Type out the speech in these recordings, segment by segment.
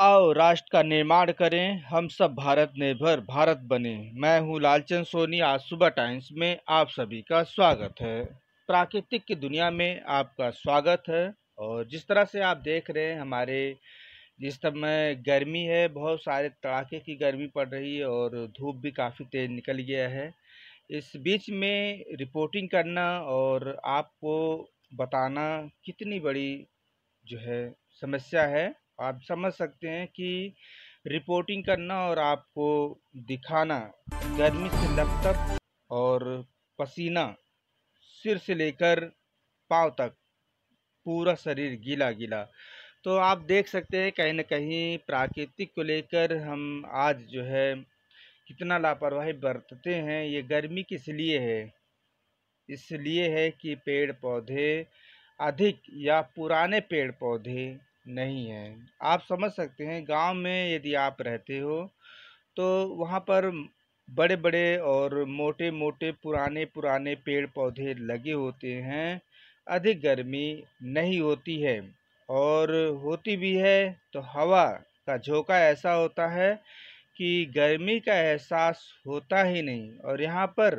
आओ राष्ट्र का निर्माण करें हम सब भारत निर्भर भारत बने मैं हूं लालचंद सोनी आज सुबह टाइम्स में आप सभी का स्वागत है प्राकृतिक की दुनिया में आपका स्वागत है और जिस तरह से आप देख रहे हैं हमारे जिस समय गर्मी है बहुत सारे तड़ाके की गर्मी पड़ रही है और धूप भी काफ़ी तेज़ निकल गया है इस बीच में रिपोर्टिंग करना और आपको बताना कितनी बड़ी जो है समस्या है आप समझ सकते हैं कि रिपोर्टिंग करना और आपको दिखाना गर्मी से लपटप और पसीना सिर से लेकर पाँव तक पूरा शरीर गीला गीला तो आप देख सकते हैं कहीं ना कहीं प्राकृतिक को लेकर हम आज जो है कितना लापरवाही बरतते हैं ये गर्मी किस लिए है इसलिए है कि पेड़ पौधे अधिक या पुराने पेड़ पौधे नहीं है आप समझ सकते हैं गांव में यदि आप रहते हो तो वहाँ पर बड़े बड़े और मोटे मोटे पुराने पुराने पेड़ पौधे लगे होते हैं अधिक गर्मी नहीं होती है और होती भी है तो हवा का झोंका ऐसा होता है कि गर्मी का एहसास होता ही नहीं और यहाँ पर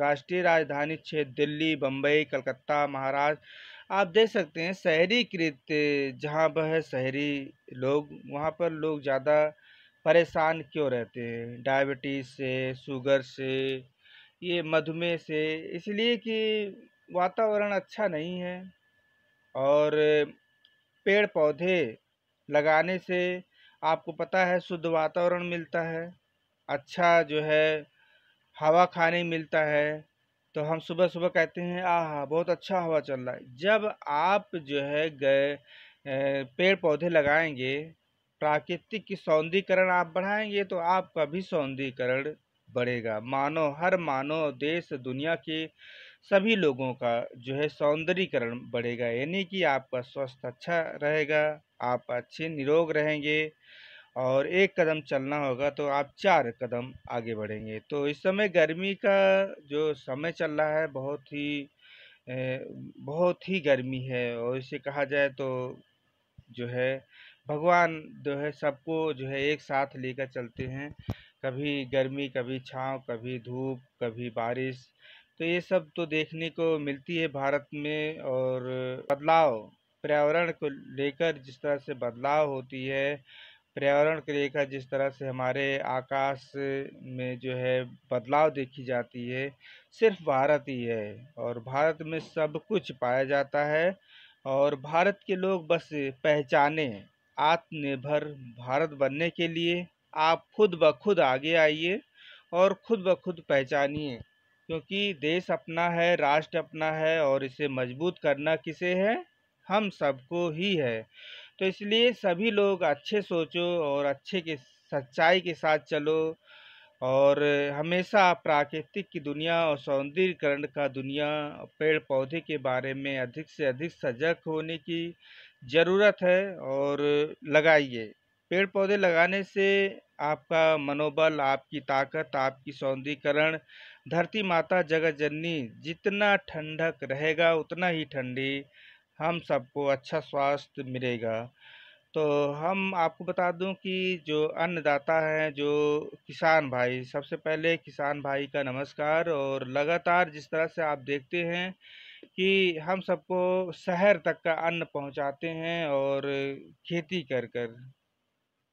राष्ट्रीय राजधानी क्षेत्र दिल्ली बम्बई कलकत्ता महाराष्ट्र आप देख सकते हैं शहरीकृत जहाँ पर है शहरी लोग वहाँ पर लोग ज़्यादा परेशान क्यों रहते हैं डायबिटीज़ से शुगर से ये मधुमेह से इसलिए कि वातावरण अच्छा नहीं है और पेड़ पौधे लगाने से आपको पता है शुद्ध वातावरण मिलता है अच्छा जो है हवा खाने मिलता है तो हम सुबह सुबह कहते हैं आह बहुत अच्छा हवा चल रहा है जब आप जो है गए पेड़ पौधे लगाएंगे प्राकृतिक की सौंदर्यकरण आप बढ़ाएंगे तो आपका भी सौंदर्यकरण बढ़ेगा मानो हर मानव देश दुनिया के सभी लोगों का जो है सौंदर्यकरण बढ़ेगा यानी कि आपका स्वास्थ्य अच्छा रहेगा आप अच्छे निरोग रहेंगे और एक कदम चलना होगा तो आप चार कदम आगे बढ़ेंगे तो इस समय गर्मी का जो समय चल रहा है बहुत ही बहुत ही गर्मी है और इसे कहा जाए तो जो है भगवान जो है सबको जो है एक साथ लेकर चलते हैं कभी गर्मी कभी छाँव कभी धूप कभी बारिश तो ये सब तो देखने को मिलती है भारत में और बदलाव पर्यावरण को लेकर जिस तरह से बदलाव होती है पर्यावरण की रेखा जिस तरह से हमारे आकाश में जो है बदलाव देखी जाती है सिर्फ भारत ही है और भारत में सब कुछ पाया जाता है और भारत के लोग बस पहचाने आत्मनिर्भर भारत बनने के लिए आप खुद ब खुद आगे आइए और खुद ब खुद पहचानिए क्योंकि देश अपना है राष्ट्र अपना है और इसे मजबूत करना किसे है हम सबको ही है तो इसलिए सभी लोग अच्छे सोचो और अच्छे के सच्चाई के साथ चलो और हमेशा प्राकृतिक की दुनिया और सौंदर्यकरण का दुनिया पेड़ पौधे के बारे में अधिक से अधिक सजग होने की ज़रूरत है और लगाइए पेड़ पौधे लगाने से आपका मनोबल आपकी ताकत आपकी सौंदर्यकरण धरती माता जगत जननी जितना ठंडक रहेगा उतना ही ठंडी हम सबको अच्छा स्वास्थ्य मिलेगा तो हम आपको बता दूं कि जो अन्नदाता हैं जो किसान भाई सबसे पहले किसान भाई का नमस्कार और लगातार जिस तरह से आप देखते हैं कि हम सबको शहर तक का अन्न पहुंचाते हैं और खेती कर कर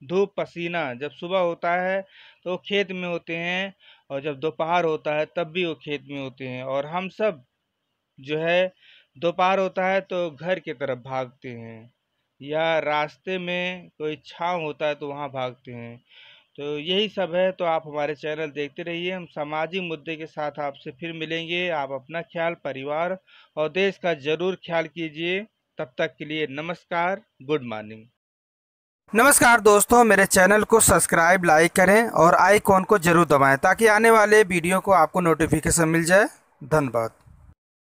धूप पसीना जब सुबह होता है तो खेत में होते हैं और जब दोपहर होता है तब भी वो खेत में होते हैं और हम सब जो है दोपहर होता है तो घर की तरफ भागते हैं या रास्ते में कोई छाँव होता है तो वहाँ भागते हैं तो यही सब है तो आप हमारे चैनल देखते रहिए हम सामाजिक मुद्दे के साथ आपसे फिर मिलेंगे आप अपना ख्याल परिवार और देश का ज़रूर ख्याल कीजिए तब तक के लिए नमस्कार गुड मॉर्निंग नमस्कार दोस्तों मेरे चैनल को सब्सक्राइब लाइक करें और आइकॉन को जरूर दबाएं ताकि आने वाले वीडियो को आपको नोटिफिकेशन मिल जाए धन्यवाद